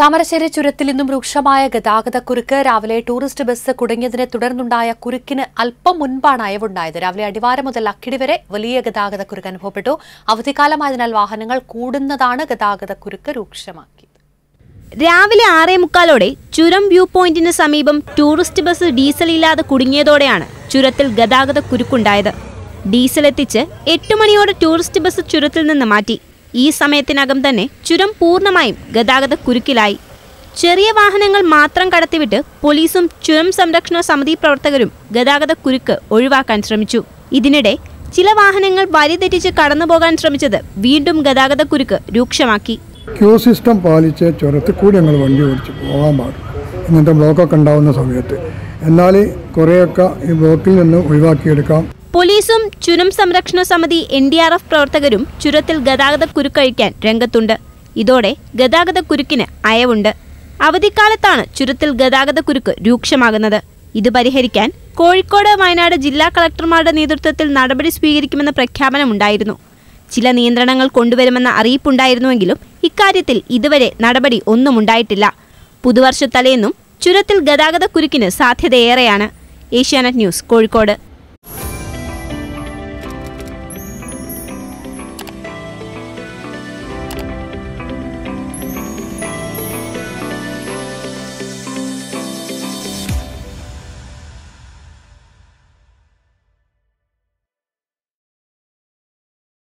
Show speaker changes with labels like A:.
A: താമരശ്ശേരി ചുരത്തിൽ നിന്നും രൂക്ഷമായ കുരുക്ക് രാവിലെ ടൂറിസ്റ്റ് ബസ് കുടുങ്ങിയതിനെ തുടർന്നുണ്ടായ കുരുക്കിന് അല്പം മുൻപാണ് അയവുണ്ടായത് രാവിലെ അടിവാരം മുതൽ അക്കിടി വരെ വലിയ കുരുക്ക് അനുഭവപ്പെട്ടു അവധിക്കാലമായതിനാൽ വാഹനങ്ങൾ കൂടുന്നതാണ് കുരുക്ക് രൂക്ഷമാക്കിയത്
B: രാവിലെ ആറേ മുക്കാലോടെ ചുരം വ്യൂ പോയിന്റിന് സമീപം ടൂറിസ്റ്റ് ബസ് ഡീസൽ ഇല്ലാതെ കുടുങ്ങിയതോടെയാണ് ചുരത്തിൽ ഗതാഗത കുരുക്കുണ്ടായത് ഡീസൽ എത്തിച്ച് എട്ട് മണിയോടെ ടൂറിസ്റ്റ് ബസ് ചുരത്തിൽ നിന്ന് മാറ്റി ഈ സമയത്തിനകം തന്നെ ചുരം പൂർണ്ണമായും ഗതാഗത കുരുക്കിലായി ചെറിയ വാഹനങ്ങൾ മാത്രം കടത്തിവിട്ട് പോലീസും ചുരം സംരക്ഷണ സമിതി പ്രവർത്തകരും ഗതാഗത കുരുക്ക് ഒഴിവാക്കാൻ ശ്രമിച്ചു ഇതിനിടെ ചില വാഹനങ്ങൾ തെറ്റിച്ച് കടന്നുപോകാൻ ശ്രമിച്ചത് വീണ്ടും ഗതാഗത കുരുക്ക് രൂക്ഷമാക്കി
C: ക്യൂ സിസ്റ്റം പാലിച്ച് ചുരത്തിൽ കൂടി ഞങ്ങൾ വണ്ടി ഓടിച്ച് പോകാൻ പാടും ഇങ്ങനത്തെ ബ്ലോക്കൊക്കെ ഉണ്ടാവുന്ന സമയത്ത് എന്നാൽ കുറേയൊക്കെ ഈ ബ്ലോക്കിൽ നിന്ന് ഒഴിവാക്കിയെടുക്കാം
B: പോലീസും ചുരം സംരക്ഷണ സമിതി എൻ ഡി ആർ എഫ് പ്രവർത്തകരും ചുരത്തിൽ ഗതാഗത കുരുക്കഴിക്കാൻ രംഗത്തുണ്ട് ഇതോടെ ഗതാഗത കുരുക്കിന് അയവുണ്ട് അവധിക്കാലത്താണ് ചുരത്തിൽ ഗതാഗത കുരുക്ക് രൂക്ഷമാകുന്നത് ഇത് പരിഹരിക്കാൻ കോഴിക്കോട് വയനാട് ജില്ലാ കളക്ടർമാരുടെ നേതൃത്വത്തിൽ നടപടി സ്വീകരിക്കുമെന്ന പ്രഖ്യാപനമുണ്ടായിരുന്നു ചില നിയന്ത്രണങ്ങൾ കൊണ്ടുവരുമെന്ന അറിയിപ്പുണ്ടായിരുന്നുവെങ്കിലും ഇക്കാര്യത്തിൽ ഇതുവരെ നടപടി ഒന്നും ഉണ്ടായിട്ടില്ല പുതുവർഷത്തലേന്നും ചുരത്തിൽ ഗതാഗത കുരുക്കിന് സാധ്യതയേറെയാണ് ഏഷ്യാനെറ്റ് ന്യൂസ് കോഴിക്കോട്